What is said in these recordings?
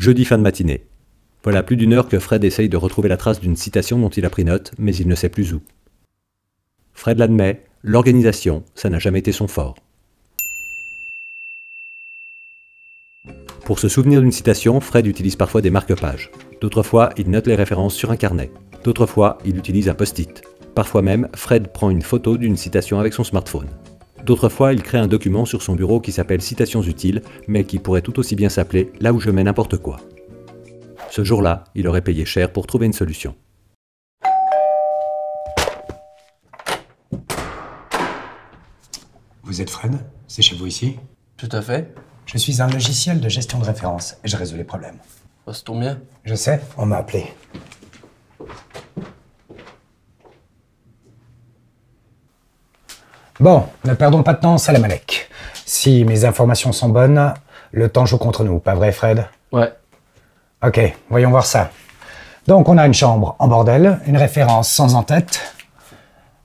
Jeudi fin de matinée. Voilà plus d'une heure que Fred essaye de retrouver la trace d'une citation dont il a pris note, mais il ne sait plus où. Fred l'admet, l'organisation, ça n'a jamais été son fort. Pour se souvenir d'une citation, Fred utilise parfois des marque-pages. D'autres fois, il note les références sur un carnet. D'autres fois, il utilise un post-it. Parfois même, Fred prend une photo d'une citation avec son smartphone. D'autres fois, il crée un document sur son bureau qui s'appelle Citations utiles, mais qui pourrait tout aussi bien s'appeler Là où je mets n'importe quoi. Ce jour-là, il aurait payé cher pour trouver une solution. Vous êtes Fred C'est chez vous ici Tout à fait. Je suis un logiciel de gestion de référence et je résous les problèmes. Ça se bien Je sais, on m'a appelé. Bon, ne perdons pas de temps, Salamalek. Si mes informations sont bonnes, le temps joue contre nous, pas vrai Fred Ouais. Ok, voyons voir ça. Donc on a une chambre en bordel, une référence sans en-tête.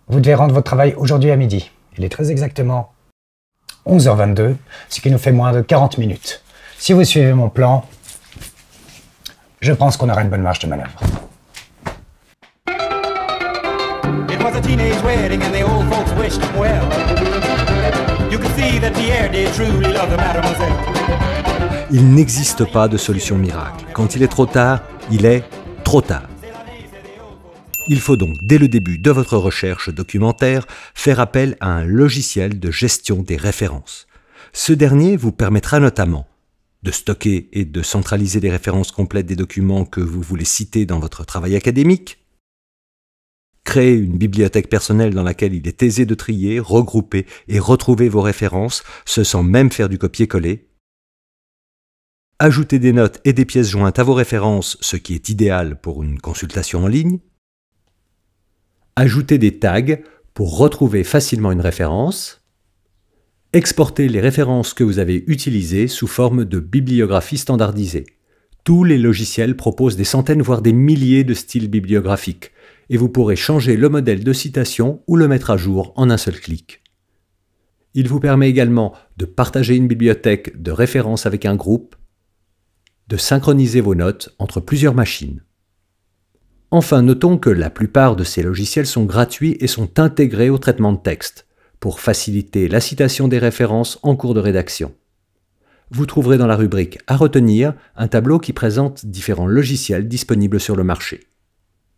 Vous devez rendre votre travail aujourd'hui à midi. Il est très exactement 11h22, ce qui nous fait moins de 40 minutes. Si vous suivez mon plan, je pense qu'on aura une bonne marge de manœuvre. Il n'existe pas de solution miracle. Quand il est trop tard, il est trop tard. Il faut donc, dès le début de votre recherche documentaire, faire appel à un logiciel de gestion des références. Ce dernier vous permettra notamment de stocker et de centraliser les références complètes des documents que vous voulez citer dans votre travail académique, Créer une bibliothèque personnelle dans laquelle il est aisé de trier, regrouper et retrouver vos références, ce sans même faire du copier-coller. Ajoutez des notes et des pièces jointes à vos références, ce qui est idéal pour une consultation en ligne. Ajoutez des tags pour retrouver facilement une référence. Exportez les références que vous avez utilisées sous forme de bibliographie standardisée. Tous les logiciels proposent des centaines voire des milliers de styles bibliographiques et vous pourrez changer le modèle de citation ou le mettre à jour en un seul clic. Il vous permet également de partager une bibliothèque de références avec un groupe, de synchroniser vos notes entre plusieurs machines. Enfin, notons que la plupart de ces logiciels sont gratuits et sont intégrés au traitement de texte pour faciliter la citation des références en cours de rédaction. Vous trouverez dans la rubrique À retenir un tableau qui présente différents logiciels disponibles sur le marché.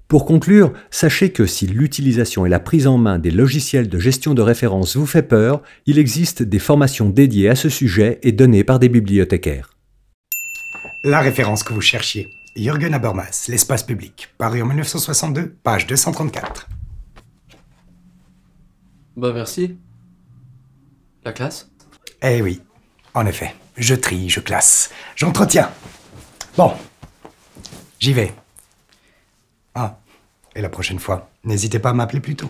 Pour conclure, sachez que si l'utilisation et la prise en main des logiciels de gestion de référence vous fait peur, il existe des formations dédiées à ce sujet et données par des bibliothécaires. La référence que vous cherchiez, Jürgen Habermas, L'espace public, paru en 1962, page 234. Bah merci. La classe Eh oui, en effet. Je trie, je classe, j'entretiens. Bon, j'y vais. Et la prochaine fois, n'hésitez pas à m'appeler plus tôt.